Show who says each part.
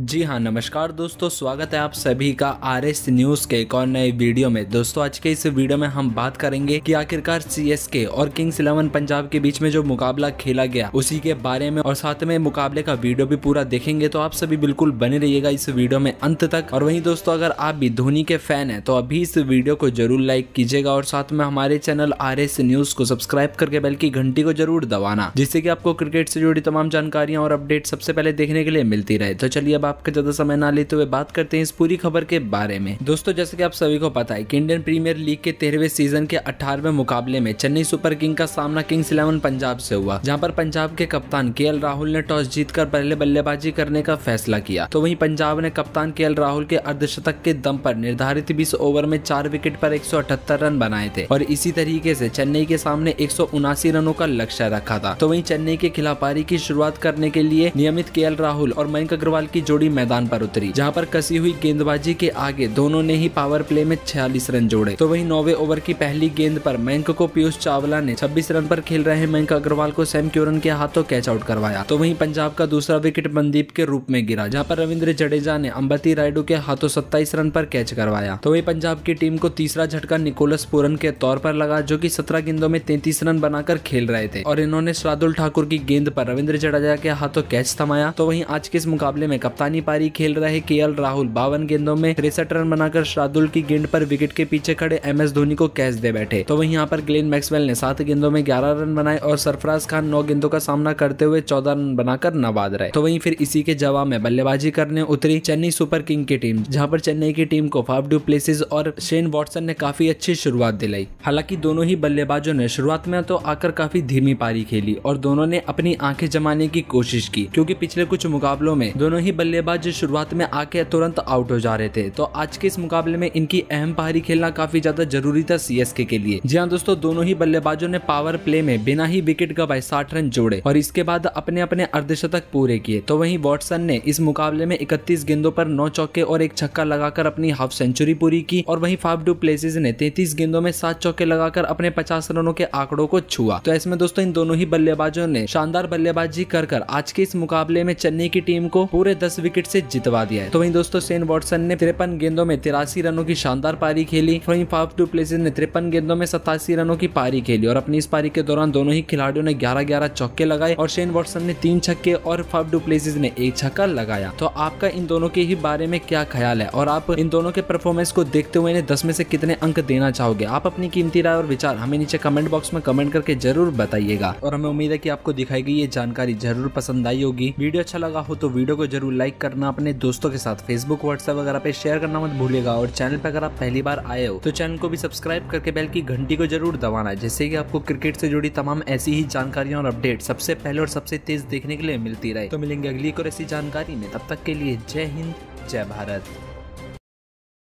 Speaker 1: जी हाँ नमस्कार दोस्तों स्वागत है आप सभी का आर एस न्यूज के एक और नए वीडियो में दोस्तों आज के इस वीडियो में हम बात करेंगे कि आखिरकार सी एस के और किंग्स इलेवन पंजाब के बीच में जो मुकाबला खेला गया उसी के बारे में और साथ में मुकाबले का वीडियो भी पूरा देखेंगे तो आप सभी बिल्कुल बने रहिएगा इस वीडियो में अंत तक और वही दोस्तों अगर आप भी धोनी के फैन है तो अभी इस वीडियो को जरूर लाइक कीजिएगा और साथ में हमारे चैनल आर एस न्यूज को सब्सक्राइब करके बेल की घंटी को जरूर दबाना जिससे की आपको क्रिकेट से जुड़ी तमाम जानकारियां और अपडेट सबसे पहले देखने के लिए मिलती रहे तो चलिए अब आपका ज्यादा समय ना लेते हुए बात करते हैं इस पूरी खबर के बारे में दोस्तों जैसे कि आप सभी को पता है कि इंडियन प्रीमियर लीग के तेरहवें सीजन के अठारवे मुकाबले में चेन्नई सुपर किंग का सामना किंग्स इलेवन पंजाब से हुआ जहाँ पर पंजाब के कप्तान के राहुल ने टॉस जीत पहले बल्लेबाजी करने का फैसला किया तो वही पंजाब ने कप्तान के राहुल के अर्धशतक के दम पर निर्धारित बीस ओवर में चार विकेट पर 178 रन बनाए थे और इसी तरीके से चेन्नई के सामने एक रनों का लक्ष्य रखा था तो वहीं चेन्नई के खिलाफारी की शुरुआत करने के लिए नियमित के राहुल और मयंक अग्रवाल की जोड़ी जोड़ी मैदान पर उतरी जहां पर कसी हुई गेंदबाजी के आगे दोनों ने ही पावर प्ले में छियालीस रन जोड़े तो वही नौवे ओवर की पहली गेंद पर मयंक को पीयूष चावला ने छब्बीस रन पर खेल रहे मयंक अग्रवाल को सैम क्यूरन के हाथों कैच आउट करवाया तो वही पंजाब का दूसरा विकेट मनदीप के रूप में गिरा जहाँ पर रविंद्र जडेजा ने अम्बती रायडू के हाथों सत्ताईस रन पर कैच करवाया तो वही पंजाब की टीम को तीसरा झटका निकोलस पूरन के तौर पर लगा जो की सत्रह गेंदों में तैतीस रन बनाकर खेल रहे थे और इन्होंने श्रादुल ठाकुर की गेंद पर रविंद्र जडेजा के हाथों कैच थमाया तो वहीं आज के इस मुकाबले में कप्तान पानी पारी खेल रहे के राहुल बावन गेंदों में तिरसठ रन बनाकर शार्दुल की गेंद पर विकेट के पीछे खड़े एम एस धोनी को कैच दे बैठे तो वहीं यहाँ पर ग्लेन मैक्सवेल ने सात गेंदों में ग्यारह रन बनाए और सरफराज खान नौ गेंदों का सामना करते हुए चौदह रन बनाकर नवाद रहे तो वहीं फिर इसी के जवाब में बल्लेबाजी करने उतरी चेन्नई सुपर किंग की टीम जहां पर चेन्नई की टीम को फाफ डू प्लेसेज और शेन वॉटसन ने काफी अच्छी शुरुआत दिलाई हालांकि दोनों ही बल्लेबाजों ने शुरुआत में तो आकर काफी धीमी पारी खेली और दोनों ने अपनी आंखें जमाने की कोशिश की क्योंकि पिछले कुछ मुकाबलों में दोनों ही बल्ले बल्लेबाज शुरुआत में आके तुरंत आउट हो जा रहे थे तो आज के इस मुकाबले में इनकी अहम पहाड़ी खेलना काफी ज्यादा जरूरी था सीएसके के लिए जी हाँ दोस्तों दोनों ही बल्लेबाजों ने पावर प्ले में बिना ही विकेट गवाए साठ रन जोड़े और इसके बाद अपने अपने अर्धशतक पूरे किए तो वही वॉटसन ने इस मुकाबले में इकतीस गेंदों पर नौ चौके और एक छक्का लगाकर अपनी हाफ सेंचुरी पूरी की और वही फाफ डू प्लेसेज ने तैतीस गेंदों में सात चौके लगाकर अपने पचास रनों के आंकड़ों को छुआ तो इसमें दोस्तों इन दोनों ही बल्लेबाजों ने शानदार बल्लेबाजी कर कर आज के इस मुकाबले में चेन्नई की टीम को पूरे दस विकेट से जितवा दिया है तो वहीं दोस्तों सेन वॉटसन ने तिरपन गेंदों में तिरासी रनों की शानदार पारी खेली वहीं फाफ टू प्लेसिस ने तिरपन गेंदों में सतासी रनों की पारी खेली और अपनी इस पारी के दौरान दोनों ही खिलाड़ियों ने ग्यारह ग्यारह चौके लगाए और शेन वॉटसन ने तीन छक्के और फाफ डू प्लेसिस ने एक छक्का लगाया तो आपका इन दोनों के ही बारे में क्या ख्याल है और आप इन दोनों के परफॉर्मेंस को देखते हुए इन्हें दस में से कितने अंक देना चाहोगे आप अपनी कीमती राय और विचार हमें नीचे कमेंट बॉक्स में कमेंट करके जरूर बताइएगा और हमें उम्मीद है की आपको दिखाई गई ये जानकारी जरूर पसंद आई होगी वीडियो अच्छा लगा हो तो वीडियो को जरूर लाइक लाइक करना अपने दोस्तों के साथ फेसबुक व्हाट्सएप वगैरह पे शेयर करना मत भूलेगा और चैनल पर अगर आप पहली बार आए हो तो चैनल को भी सब्सक्राइब करके बेल की घंटी को जरूर दबाना जैसे कि आपको क्रिकेट से जुड़ी तमाम ऐसी ही जानकारियां और अपडेट सबसे पहले और सबसे तेज देखने के लिए मिलती रहे तो मिलेंगे अगली और ऐसी जानकारी में तब तक के लिए जय हिंद जय भारत